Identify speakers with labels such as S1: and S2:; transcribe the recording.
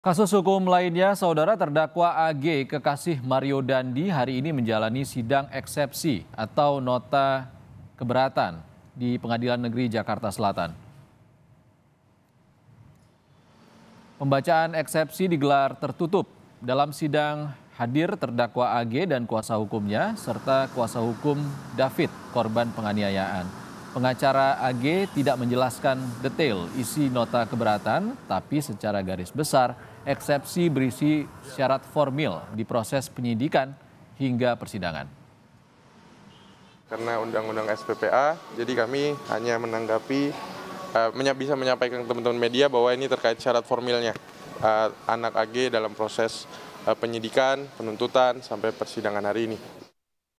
S1: Kasus hukum lainnya, saudara terdakwa AG kekasih Mario Dandi hari ini menjalani sidang eksepsi atau nota keberatan di Pengadilan Negeri Jakarta Selatan. Pembacaan eksepsi digelar tertutup. Dalam sidang hadir terdakwa AG dan kuasa hukumnya serta kuasa hukum David korban penganiayaan. Pengacara AG tidak menjelaskan detail isi nota keberatan, tapi secara garis besar, eksepsi berisi syarat formil di proses penyidikan hingga persidangan.
S2: Karena undang-undang SPPA, jadi kami hanya menanggapi, uh, bisa menyampaikan teman-teman media bahwa ini terkait syarat formilnya. Uh, anak AG dalam proses uh, penyidikan, penuntutan, sampai persidangan hari ini.